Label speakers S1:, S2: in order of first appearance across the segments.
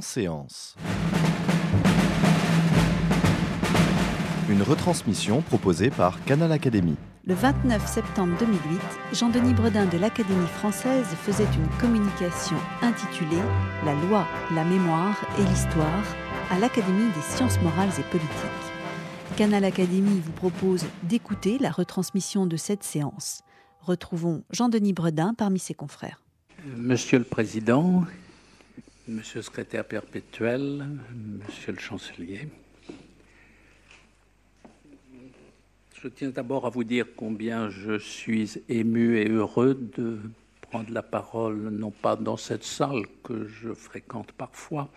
S1: séance. Une retransmission proposée par Canal Académie. Le 29 septembre 2008, Jean-Denis Bredin de l'Académie française faisait une communication intitulée La loi, la mémoire et l'histoire à l'Académie des sciences morales et politiques. Canal Académie vous propose d'écouter la retransmission de cette séance. Retrouvons Jean-Denis Bredin parmi ses confrères. Monsieur le Président, Monsieur le secrétaire perpétuel, Monsieur le chancelier, je tiens d'abord à vous dire combien je suis ému et heureux de prendre la parole, non pas dans cette salle que je fréquente parfois,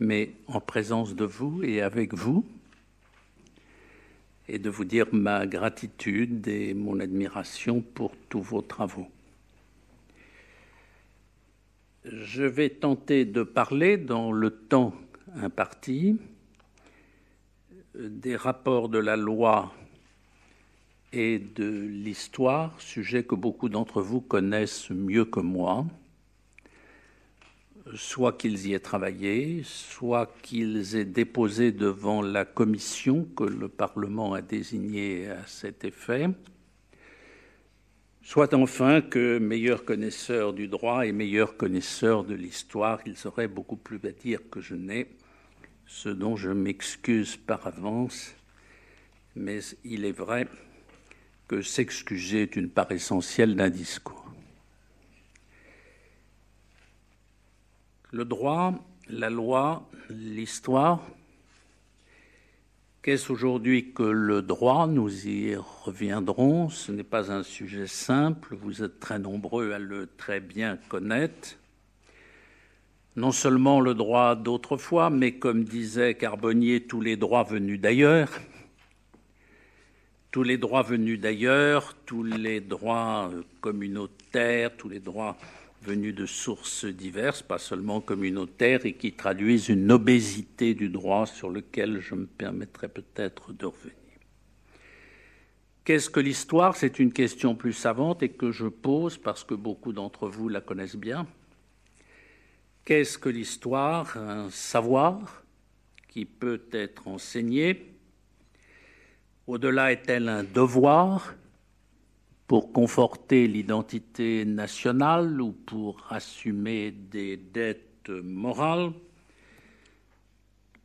S1: mais en présence de vous et avec vous, et de vous dire ma gratitude et mon admiration pour tous vos travaux. Je vais tenter de parler dans le temps imparti des rapports de la loi et de l'histoire, sujet que beaucoup d'entre vous connaissent mieux que moi, soit qu'ils y aient travaillé, soit qu'ils aient déposé devant la commission que le Parlement a désignée à cet effet soit enfin que, meilleur connaisseur du droit et meilleur connaisseur de l'histoire, il saurait beaucoup plus à dire que je n'ai, ce dont je m'excuse par avance, mais il est vrai que s'excuser est une part essentielle d'un discours. Le droit, la loi, l'histoire, Qu'est-ce aujourd'hui que le droit Nous y reviendrons. Ce n'est pas un sujet simple. Vous êtes très nombreux à le très bien connaître. Non seulement le droit d'autrefois, mais comme disait Carbonnier, tous les droits venus d'ailleurs. Tous les droits venus d'ailleurs, tous les droits communautaires, tous les droits venus de sources diverses, pas seulement communautaires, et qui traduisent une obésité du droit sur lequel je me permettrai peut-être de revenir. Qu'est-ce que l'histoire C'est une question plus savante et que je pose parce que beaucoup d'entre vous la connaissent bien. Qu'est-ce que l'histoire Un savoir qui peut être enseigné. Au-delà est-elle un devoir pour conforter l'identité nationale ou pour assumer des dettes morales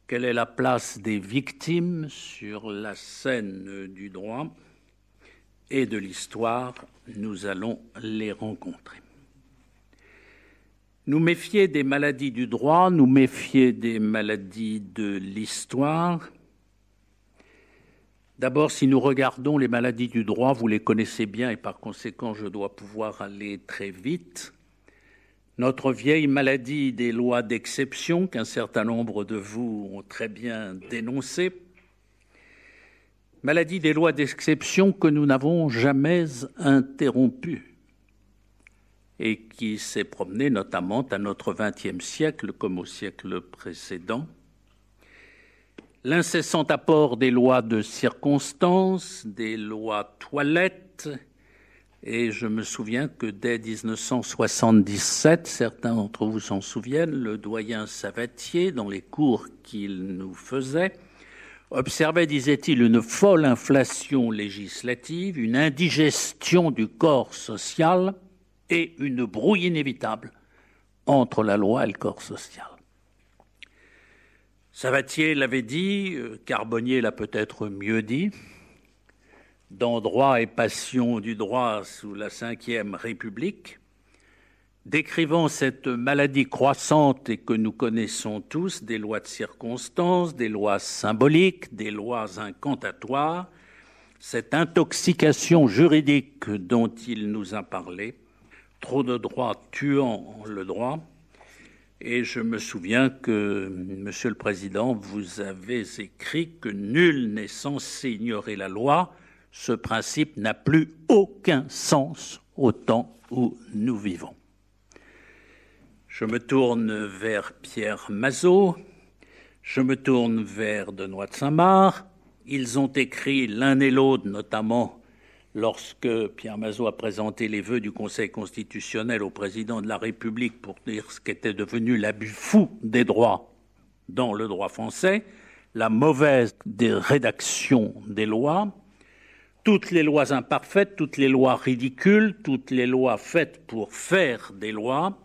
S1: Quelle est la place des victimes sur la scène du droit et de l'histoire Nous allons les rencontrer. Nous méfier des maladies du droit, nous méfier des maladies de l'histoire, D'abord, si nous regardons les maladies du droit, vous les connaissez bien et par conséquent, je dois pouvoir aller très vite. Notre vieille maladie des lois d'exception, qu'un certain nombre de vous ont très bien dénoncée, maladie des lois d'exception que nous n'avons jamais interrompue et qui s'est promenée notamment à notre XXe siècle comme au siècle précédent, l'incessant apport des lois de circonstance, des lois toilettes, et je me souviens que dès 1977, certains d'entre vous s'en souviennent, le doyen Savatier, dans les cours qu'il nous faisait, observait, disait-il, une folle inflation législative, une indigestion du corps social et une brouille inévitable entre la loi et le corps social. Savatier l'avait dit, euh, Carbonnier l'a peut-être mieux dit. Dans Droit et passion du droit sous la Ve République, décrivant cette maladie croissante et que nous connaissons tous, des lois de circonstance, des lois symboliques, des lois incantatoires, cette intoxication juridique dont il nous a parlé, trop de droits tuant le droit, et je me souviens que, Monsieur le Président, vous avez écrit que nul n'est censé ignorer la loi. Ce principe n'a plus aucun sens au temps où nous vivons. Je me tourne vers Pierre Mazot, je me tourne vers Denois de Saint-Marc. Ils ont écrit l'un et l'autre, notamment lorsque Pierre Mazot a présenté les vœux du Conseil constitutionnel au président de la République pour dire ce qu'était devenu l'abus fou des droits dans le droit français, la mauvaise rédaction des lois, toutes les lois imparfaites, toutes les lois ridicules, toutes les lois faites pour faire des lois.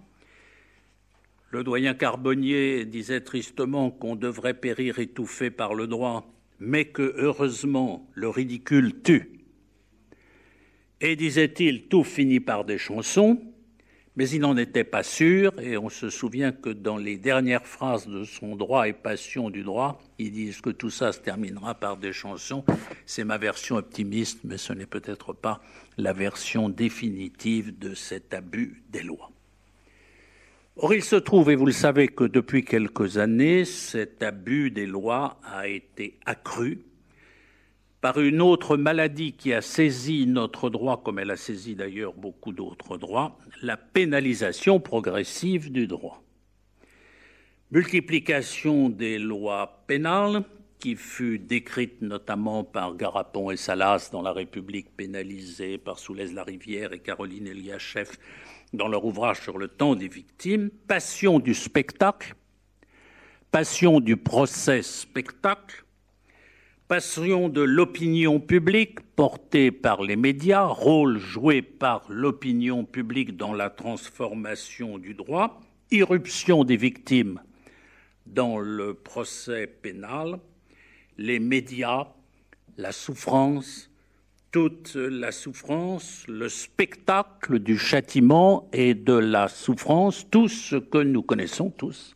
S1: Le doyen Carbonnier disait tristement qu'on devrait périr étouffé par le droit, mais que heureusement le ridicule tue. Et disait-il, tout finit par des chansons, mais il n'en était pas sûr, et on se souvient que dans les dernières phrases de son droit et passion du droit, il dit que tout ça se terminera par des chansons. C'est ma version optimiste, mais ce n'est peut-être pas la version définitive de cet abus des lois. Or, il se trouve, et vous le savez, que depuis quelques années, cet abus des lois a été accru par une autre maladie qui a saisi notre droit, comme elle a saisi d'ailleurs beaucoup d'autres droits, la pénalisation progressive du droit. Multiplication des lois pénales, qui fut décrite notamment par Garapon et Salas dans La République pénalisée, par Soulez-la-Rivière et Caroline Eliachef dans leur ouvrage sur le temps des victimes, passion du spectacle, passion du procès spectacle, Passion de l'opinion publique portée par les médias, rôle joué par l'opinion publique dans la transformation du droit, irruption des victimes dans le procès pénal, les médias, la souffrance, toute la souffrance, le spectacle du châtiment et de la souffrance, tout ce que nous connaissons tous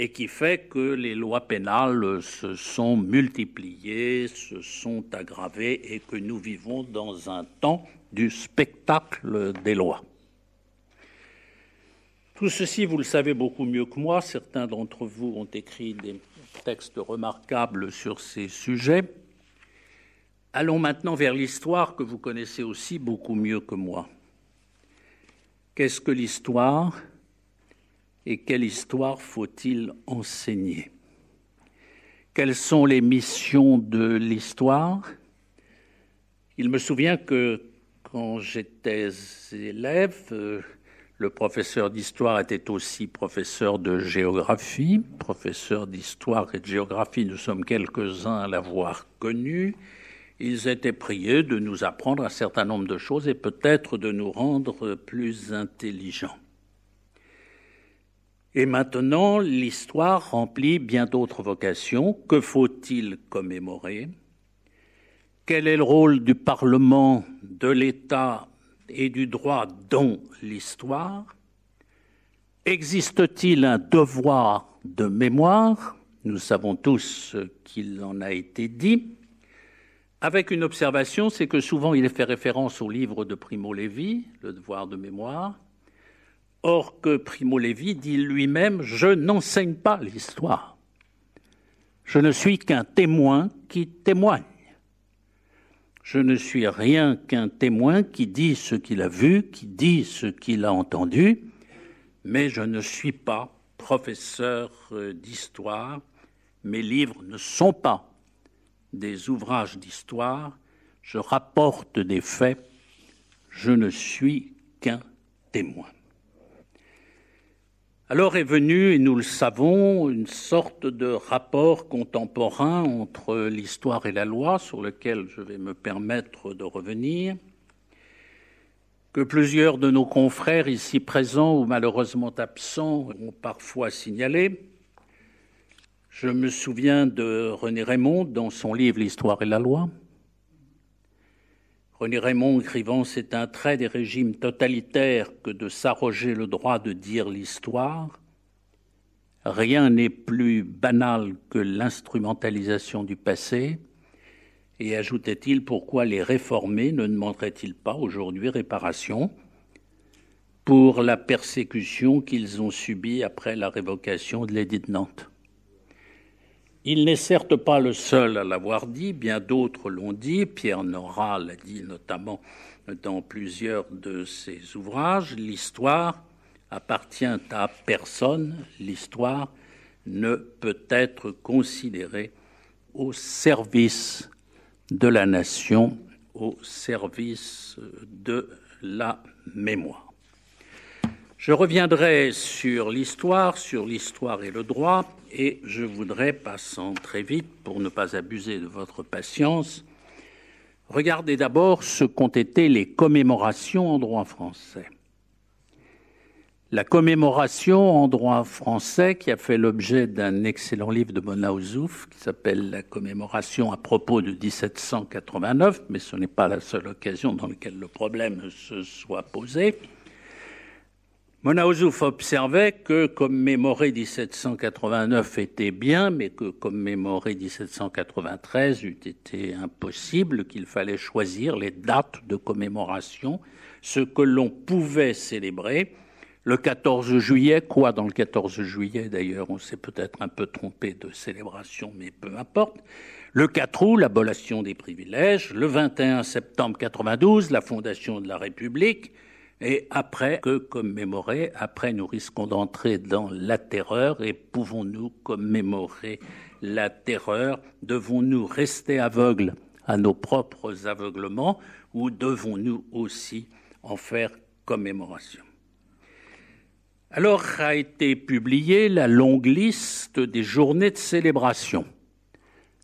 S1: et qui fait que les lois pénales se sont multipliées, se sont aggravées et que nous vivons dans un temps du spectacle des lois. Tout ceci, vous le savez beaucoup mieux que moi, certains d'entre vous ont écrit des textes remarquables sur ces sujets. Allons maintenant vers l'histoire que vous connaissez aussi beaucoup mieux que moi. Qu'est-ce que l'histoire et quelle histoire faut-il enseigner Quelles sont les missions de l'histoire Il me souvient que quand j'étais élève, euh, le professeur d'histoire était aussi professeur de géographie, professeur d'histoire et de géographie, nous sommes quelques-uns à l'avoir connu. Ils étaient priés de nous apprendre un certain nombre de choses et peut-être de nous rendre plus intelligents. Et maintenant, l'histoire remplit bien d'autres vocations. Que faut-il commémorer Quel est le rôle du Parlement, de l'État et du droit dans l'histoire Existe-t-il un devoir de mémoire Nous savons tous qu'il en a été dit. Avec une observation, c'est que souvent il fait référence au livre de Primo Levi, Le devoir de mémoire, Or que Primo Levi dit lui-même Je n'enseigne pas l'histoire. Je ne suis qu'un témoin qui témoigne. Je ne suis rien qu'un témoin qui dit ce qu'il a vu, qui dit ce qu'il a entendu, mais je ne suis pas professeur euh, d'histoire. Mes livres ne sont pas des ouvrages d'histoire. Je rapporte des faits. Je ne suis qu'un témoin. Alors est venu, et nous le savons, une sorte de rapport contemporain entre l'histoire et la loi, sur lequel je vais me permettre de revenir, que plusieurs de nos confrères ici présents ou malheureusement absents ont parfois signalé. Je me souviens de René Raymond dans son livre L'histoire et la loi, René Raymond, écrivant, c'est un trait des régimes totalitaires que de s'arroger le droit de dire l'histoire. Rien n'est plus banal que l'instrumentalisation du passé. Et ajoutait-il, pourquoi les réformés ne demanderaient-ils pas aujourd'hui réparation pour la persécution qu'ils ont subie après la révocation de l'édit de Nantes il n'est certes pas le seul à l'avoir dit, bien d'autres l'ont dit, Pierre Nora l'a dit notamment dans plusieurs de ses ouvrages, l'histoire appartient à personne, l'histoire ne peut être considérée au service de la nation, au service de la mémoire. Je reviendrai sur l'histoire, sur l'histoire et le droit, et je voudrais, passant très vite pour ne pas abuser de votre patience, regarder d'abord ce qu'ont été les commémorations en droit français. La commémoration en droit français, qui a fait l'objet d'un excellent livre de Mona qui s'appelle La commémoration à propos de 1789, mais ce n'est pas la seule occasion dans laquelle le problème se soit posé, Mona observait que commémorer 1789 était bien, mais que commémorer 1793 eût été impossible, qu'il fallait choisir les dates de commémoration, ce que l'on pouvait célébrer. Le 14 juillet, quoi dans le 14 juillet d'ailleurs, on s'est peut-être un peu trompé de célébration, mais peu importe. Le 4 août, l'abolition des privilèges. Le 21 septembre 92, la fondation de la République et après, que commémorer Après, nous risquons d'entrer dans la terreur et pouvons-nous commémorer la terreur Devons-nous rester aveugles à nos propres aveuglements ou devons-nous aussi en faire commémoration Alors a été publiée la longue liste des journées de célébration.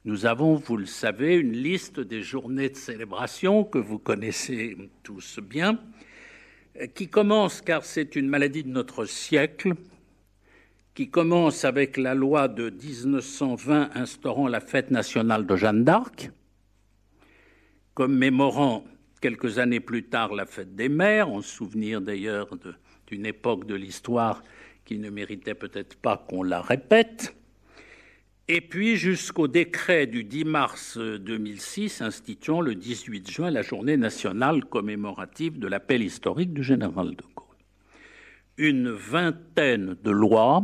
S1: Nous avons, vous le savez, une liste des journées de célébration que vous connaissez tous bien qui commence, car c'est une maladie de notre siècle, qui commence avec la loi de 1920 instaurant la fête nationale de Jeanne d'Arc, commémorant quelques années plus tard la fête des mères, en souvenir d'ailleurs d'une époque de l'histoire qui ne méritait peut-être pas qu'on la répète, et puis jusqu'au décret du 10 mars 2006 euh, instituant le 18 juin la journée nationale commémorative de l'appel historique du général de Gaulle. Une vingtaine de lois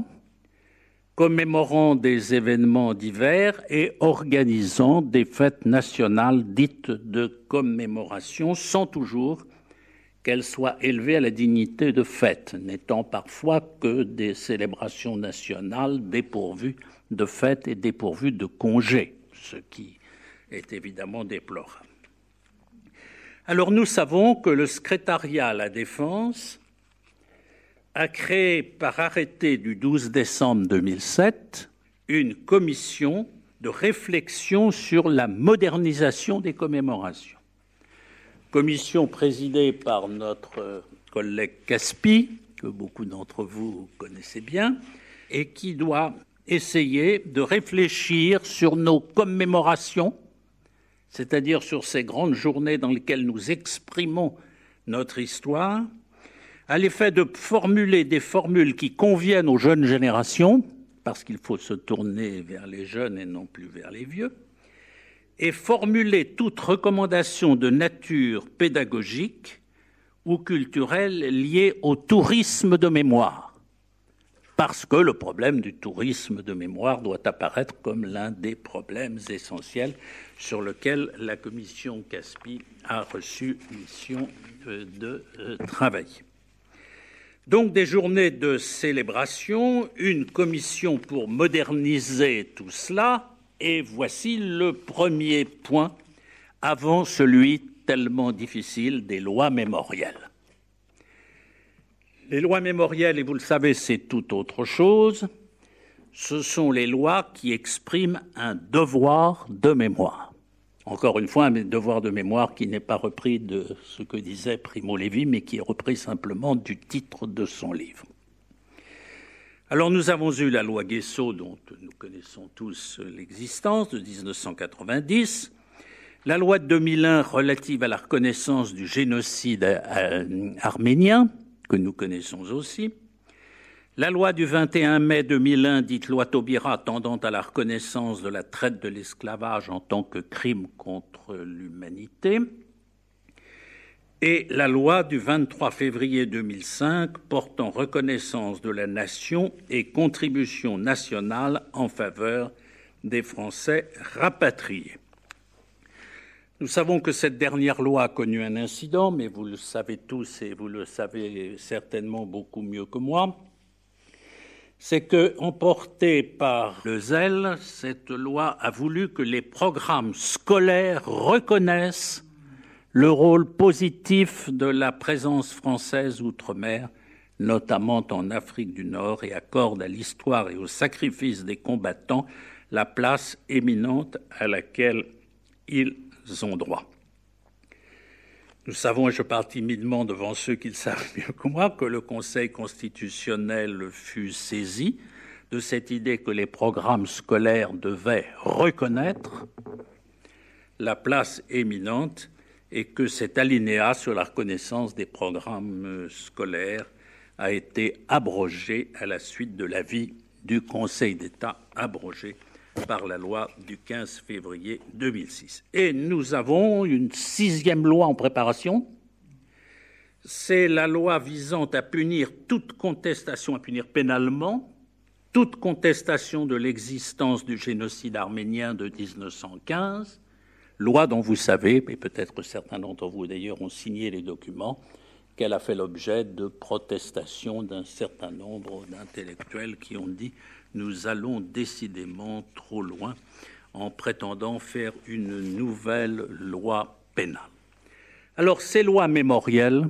S1: commémorant des événements divers et organisant des fêtes nationales dites de commémoration sans toujours qu'elles soient élevées à la dignité de fête, n'étant parfois que des célébrations nationales dépourvues de fait est dépourvu de congés, ce qui est évidemment déplorable. Alors nous savons que le secrétariat à la défense a créé par arrêté du 12 décembre 2007 une commission de réflexion sur la modernisation des commémorations. Commission présidée par notre collègue Caspi, que beaucoup d'entre vous connaissez bien, et qui doit essayer de réfléchir sur nos commémorations, c'est-à-dire sur ces grandes journées dans lesquelles nous exprimons notre histoire, à l'effet de formuler des formules qui conviennent aux jeunes générations, parce qu'il faut se tourner vers les jeunes et non plus vers les vieux, et formuler toute recommandation de nature pédagogique ou culturelle liée au tourisme de mémoire parce que le problème du tourisme de mémoire doit apparaître comme l'un des problèmes essentiels sur lequel la commission Caspi a reçu mission de, euh, travail. Donc des journées de célébration, une commission pour moderniser tout cela, et voici le premier point avant celui tellement difficile des lois mémorielles. Les lois mémorielles, et vous le savez, c'est tout autre chose. Ce sont les lois qui expriment un devoir de mémoire. Encore une fois, un devoir de mémoire qui n'est pas repris de ce que disait Primo Levi, mais qui est repris simplement du titre de son livre. Alors nous avons eu la loi Guesso, dont nous connaissons tous l'existence, de 1990, la loi de 2001 relative à la reconnaissance du génocide euh, arménien, que nous connaissons aussi, la loi du 21 mai 2001, dite loi Taubira, tendant à la reconnaissance de la traite de l'esclavage en tant que crime contre l'humanité, et la loi du 23 février 2005 portant reconnaissance de la nation et contribution nationale en faveur des Français rapatriés. Nous savons que cette dernière loi a connu un incident, mais vous le savez tous et vous le savez certainement beaucoup mieux que moi. C'est que, emportée par le zèle, cette loi a voulu que les programmes scolaires reconnaissent le rôle positif de la présence française outre-mer, notamment en Afrique du Nord, et accorde à l'histoire et au sacrifice des combattants la place éminente à laquelle ils droit Nous savons, et je parle timidement devant ceux qui le savent mieux que moi, que le Conseil constitutionnel fut saisi de cette idée que les programmes scolaires devaient reconnaître la place éminente et que cet alinéa sur la reconnaissance des programmes scolaires a été abrogé à la suite de l'avis du Conseil d'État abrogé par la loi du 15 février 2006. Et nous avons une sixième loi en préparation. C'est la loi visant à punir toute contestation, à punir pénalement toute contestation de l'existence du génocide arménien de 1915, loi dont vous savez, et peut-être certains d'entre vous d'ailleurs ont signé les documents, qu'elle a fait l'objet de protestations d'un certain nombre d'intellectuels qui ont dit nous allons décidément trop loin en prétendant faire une nouvelle loi pénale. Alors ces lois mémorielles,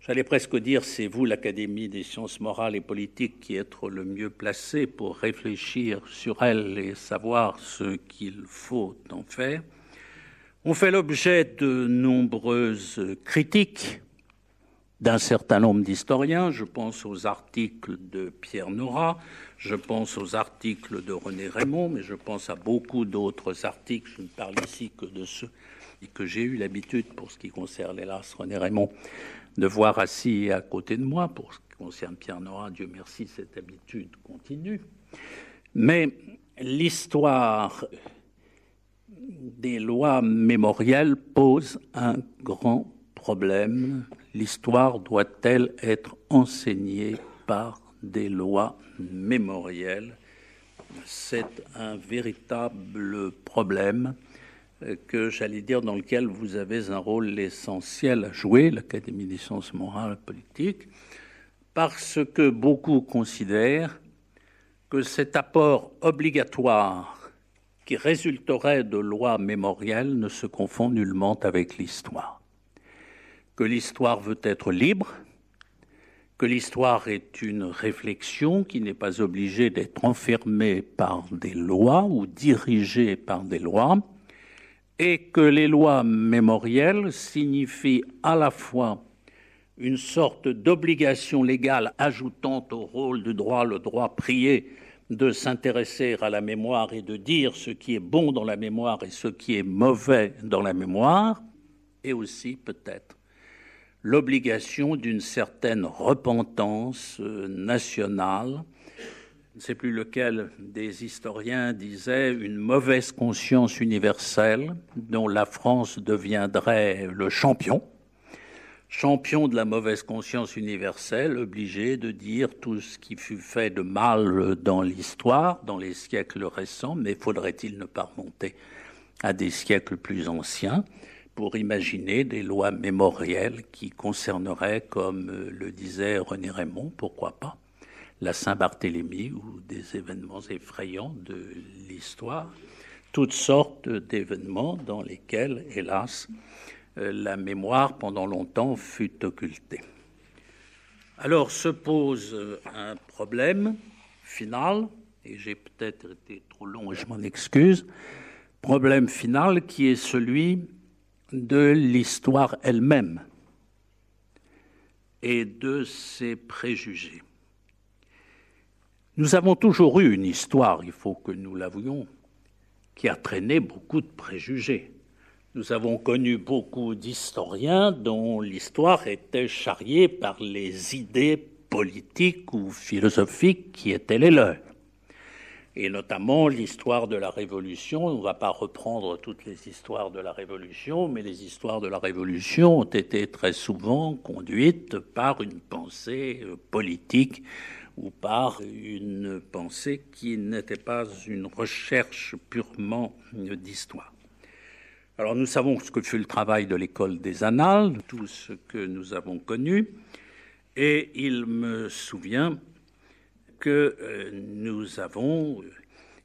S1: j'allais presque dire c'est vous l'Académie des sciences morales et politiques qui êtes le mieux placé pour réfléchir sur elles et savoir ce qu'il faut en faire, ont fait l'objet de nombreuses critiques d'un certain nombre d'historiens. Je pense aux articles de Pierre Nora, je pense aux articles de René Raymond, mais je pense à beaucoup d'autres articles. Je ne parle ici que de ceux que j'ai eu l'habitude, pour ce qui concerne, hélas, René Raymond, de voir assis à côté de moi. Pour ce qui concerne Pierre Nora, Dieu merci, cette habitude continue. Mais l'histoire des lois mémorielles pose un grand problème l'histoire doit-elle être enseignée par des lois mémorielles C'est un véritable problème euh, que j'allais dire dans lequel vous avez un rôle essentiel à jouer, l'Académie des sciences morales et politiques, parce que beaucoup considèrent que cet apport obligatoire qui résulterait de lois mémorielles ne se confond nullement avec l'histoire que l'histoire veut être libre, que l'histoire est une réflexion qui n'est pas obligée d'être enfermée par des lois ou dirigée par des lois, et que les lois mémorielles signifient à la fois une sorte d'obligation légale ajoutant au rôle du droit le droit prié de s'intéresser à la mémoire et de dire ce qui est bon dans la mémoire et ce qui est mauvais dans la mémoire, et aussi peut-être l'obligation d'une certaine repentance euh, nationale. c'est plus lequel des historiens disaient, une mauvaise conscience universelle dont la France deviendrait le champion champion de la mauvaise conscience universelle, obligé de dire tout ce qui fut fait de mal dans l'histoire, dans les siècles récents, mais faudrait-il ne pas remonter à des siècles plus anciens pour imaginer des lois mémorielles qui concerneraient, comme euh, le disait René Raymond, pourquoi pas, la Saint-Barthélemy ou des événements effrayants de l'histoire, toutes sortes d'événements dans lesquels, hélas, euh, la mémoire pendant longtemps fut occultée. Alors se pose euh, un problème final, et j'ai peut-être été trop long et je m'en excuse, problème final qui est celui de l'histoire elle-même et de ses préjugés. Nous avons toujours eu une histoire, il faut que nous l'avouions, qui a traîné beaucoup de préjugés. Nous avons connu beaucoup d'historiens dont l'histoire était charriée par les idées politiques ou philosophiques qui étaient les leurs et notamment l'histoire de la Révolution. On ne va pas reprendre toutes les histoires de la Révolution, mais les histoires de la Révolution ont été très souvent conduites par une pensée euh, politique ou par une pensée qui n'était pas une recherche purement euh, d'histoire. Alors nous savons ce que fut le travail de l'école des annales, tout ce que nous avons connu, et il me souvient que euh, nous avons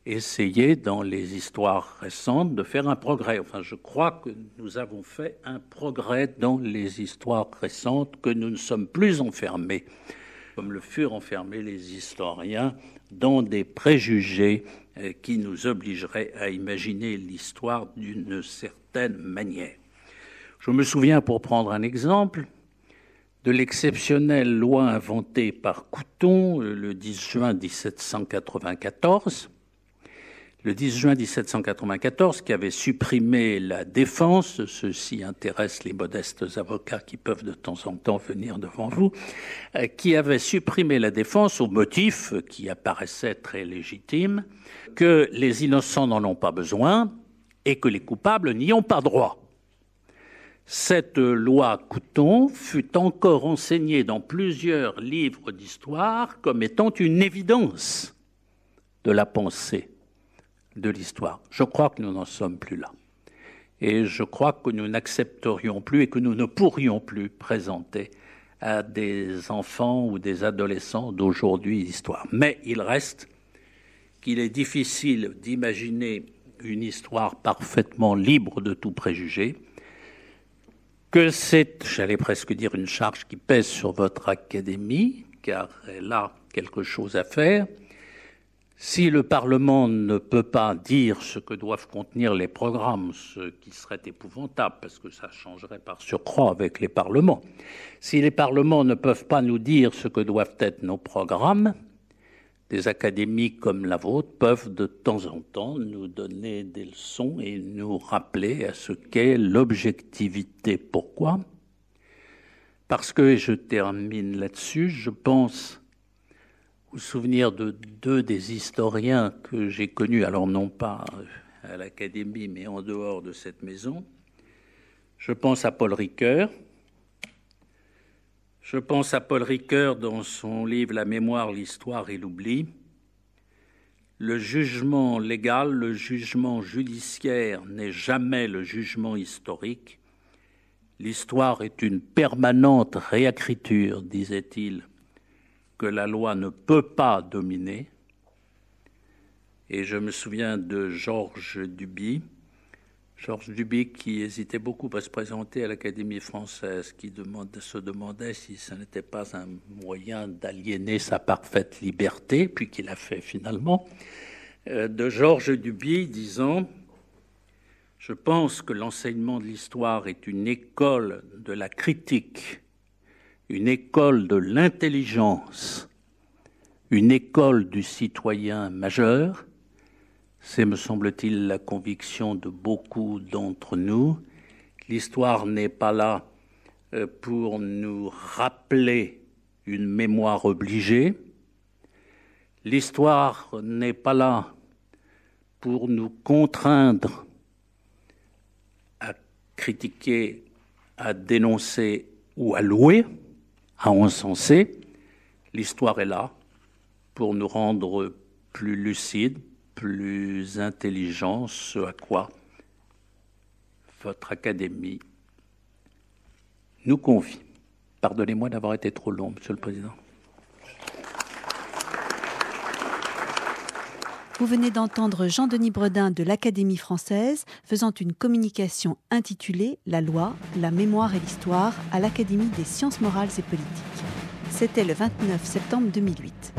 S1: essayé dans les histoires récentes de faire un progrès. Enfin, je crois que nous avons fait un progrès dans les histoires récentes, que nous ne sommes plus enfermés, comme le furent enfermés les historiens, dans des préjugés euh, qui nous obligeraient à imaginer l'histoire d'une certaine manière. Je me souviens, pour prendre un exemple, de l'exceptionnelle loi inventée par Couton euh, le 10 juin 1794, le 10 juin 1794, qui avait supprimé la défense, ceci intéresse les modestes avocats qui peuvent de temps en temps venir devant vous, euh, qui avait supprimé la défense au motif euh, qui apparaissait très légitime que les innocents n'en ont pas besoin et que les coupables n'y ont pas droit. Cette loi Couton fut encore enseignée dans plusieurs livres d'histoire comme étant une évidence de la pensée de l'histoire. Je crois que nous n'en sommes plus là. Et je crois que nous n'accepterions plus et que nous ne pourrions plus présenter à des enfants ou des adolescents d'aujourd'hui l'histoire. Mais il reste qu'il est difficile d'imaginer une histoire parfaitement libre de tout préjugé que c'est, j'allais presque dire, une charge qui pèse sur votre académie, car elle a quelque chose à faire. Si le Parlement ne peut pas dire ce que doivent contenir les programmes, ce qui serait épouvantable, parce que ça changerait par surcroît avec les parlements, si les parlements ne peuvent pas nous dire ce que doivent être nos programmes, des académies comme la vôtre peuvent de temps en temps nous donner des leçons et nous rappeler à ce qu'est l'objectivité. Pourquoi Parce que, et je termine là-dessus, je pense au souvenir de deux des historiens que j'ai connus, alors non pas euh, à l'académie, mais en dehors de cette maison. Je pense à Paul Ricoeur, je pense à Paul Ricoeur dans son livre La mémoire, l'histoire et l'oubli. Le jugement légal, le jugement judiciaire n'est jamais le jugement historique. L'histoire est une permanente réécriture, disait-il, que la loi ne peut pas dominer. Et je me souviens de Georges Duby, Georges Duby qui hésitait beaucoup à se présenter à l'Académie française, qui se demandait si ce n'était pas un moyen d'aliéner sa parfaite liberté, puis qu'il a fait finalement, euh, de Georges Duby disant Je pense que l'enseignement de l'histoire est une école de la critique, une école de l'intelligence, une école du citoyen majeur, c'est, me semble-t-il, la conviction de beaucoup d'entre nous. L'histoire n'est pas là euh, pour nous rappeler une mémoire obligée. L'histoire n'est pas là pour nous contraindre à critiquer, à dénoncer ou à louer, à encenser. L'histoire est là pour nous rendre plus lucides, plus intelligent, ce à quoi votre académie nous convie. Pardonnez-moi d'avoir été trop long, Monsieur le Président. Vous venez d'entendre Jean-Denis Bredin de l'Académie française faisant une communication intitulée La loi, la mémoire et l'histoire à l'Académie des sciences morales et politiques. C'était le 29 septembre 2008.